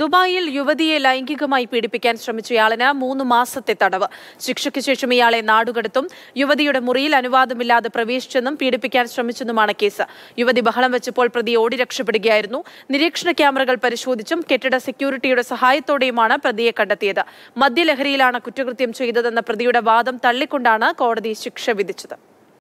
ദുബായിൽ യുവതിയെ ലൈംഗികമായി പീഡിപ്പിക്കാൻ ശ്രമിച്ചയാളിന് മൂന്ന് മാസത്തെ തടവ് ശിക്ഷയ്ക്ക് ശേഷം ഇയാളെ നാടുകടത്തും യുവതിയുടെ മുറിയിൽ അനുവാദമില്ലാതെ പ്രവേശിച്ചെന്നും പീഡിപ്പിക്കാൻ ശ്രമിച്ചെന്നുമാണ് കേസ് യുവതി ബഹളം വെച്ചപ്പോൾ പ്രതി ഓടി രക്ഷപ്പെടുകയായിരുന്നു നിരീക്ഷണ ക്യാമറകൾ പരിശോധിച്ചും കെട്ടിട സെക്യൂരിറ്റിയുടെ സഹായത്തോടെയുമാണ് പ്രതിയെ കണ്ടെത്തിയത് മദ്യലഹരിയിലാണ് കുറ്റകൃത്യം ചെയ്തതെന്ന പ്രതിയുടെ വാദം തള്ളിക്കൊണ്ടാണ് കോടതി ശിക്ഷ വിധിച്ചത്